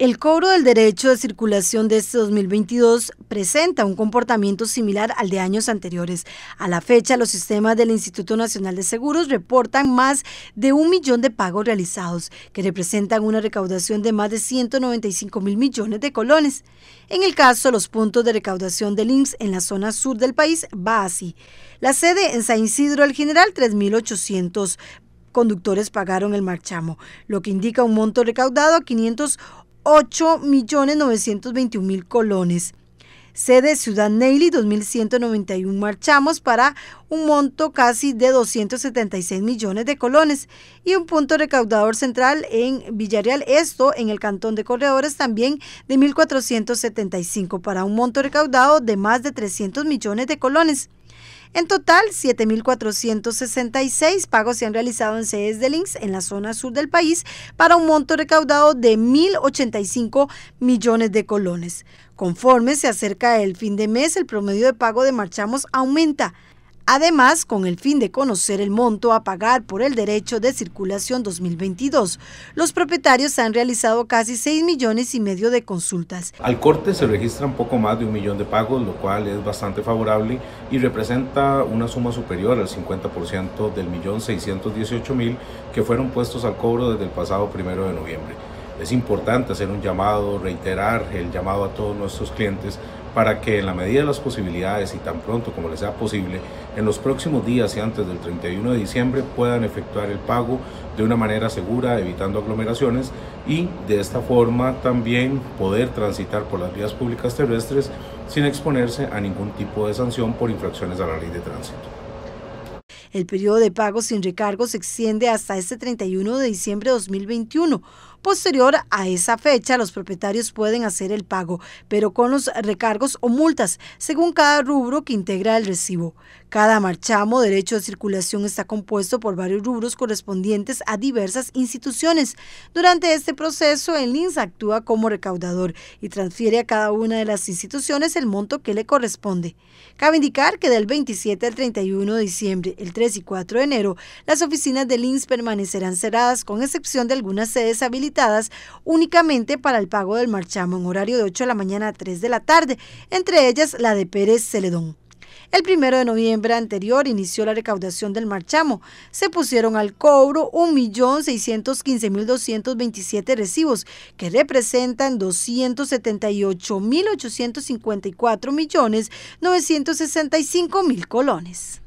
El cobro del derecho de circulación de este 2022 presenta un comportamiento similar al de años anteriores. A la fecha, los sistemas del Instituto Nacional de Seguros reportan más de un millón de pagos realizados, que representan una recaudación de más de 195 mil millones de colones. En el caso, los puntos de recaudación del IMSS en la zona sur del país va así. La sede en San Isidro, el general, 3.800 conductores pagaron el marchamo, lo que indica un monto recaudado a 500 8.921.000 colones. Sede Ciudad Neily, 2.191 marchamos para un monto casi de 276 millones de colones y un punto recaudador central en Villarreal, esto en el Cantón de Corredores también de 1.475 para un monto recaudado de más de 300 millones de colones. En total, 7.466 pagos se han realizado en sedes de links en la zona sur del país para un monto recaudado de 1.085 millones de colones. Conforme se acerca el fin de mes, el promedio de pago de marchamos aumenta. Además, con el fin de conocer el monto a pagar por el derecho de circulación 2022, los propietarios han realizado casi 6 millones y medio de consultas. Al corte se registran poco más de un millón de pagos, lo cual es bastante favorable y representa una suma superior al 50% del millón 618 mil que fueron puestos al cobro desde el pasado primero de noviembre. Es importante hacer un llamado, reiterar el llamado a todos nuestros clientes para que en la medida de las posibilidades y tan pronto como les sea posible, en los próximos días y antes del 31 de diciembre puedan efectuar el pago de una manera segura, evitando aglomeraciones y de esta forma también poder transitar por las vías públicas terrestres sin exponerse a ningún tipo de sanción por infracciones a la ley de tránsito. El periodo de pago sin recargo se extiende hasta este 31 de diciembre de 2021, Posterior a esa fecha, los propietarios pueden hacer el pago, pero con los recargos o multas, según cada rubro que integra el recibo. Cada marchamo derecho de circulación está compuesto por varios rubros correspondientes a diversas instituciones. Durante este proceso, el lins actúa como recaudador y transfiere a cada una de las instituciones el monto que le corresponde. Cabe indicar que del 27 al 31 de diciembre, el 3 y 4 de enero, las oficinas del INS permanecerán cerradas con excepción de algunas sedes habilitadas únicamente para el pago del marchamo en horario de 8 de la mañana a 3 de la tarde, entre ellas la de Pérez Celedón. El primero de noviembre anterior inició la recaudación del marchamo. Se pusieron al cobro 1.615.227 recibos, que representan 278.854.965.000 colones.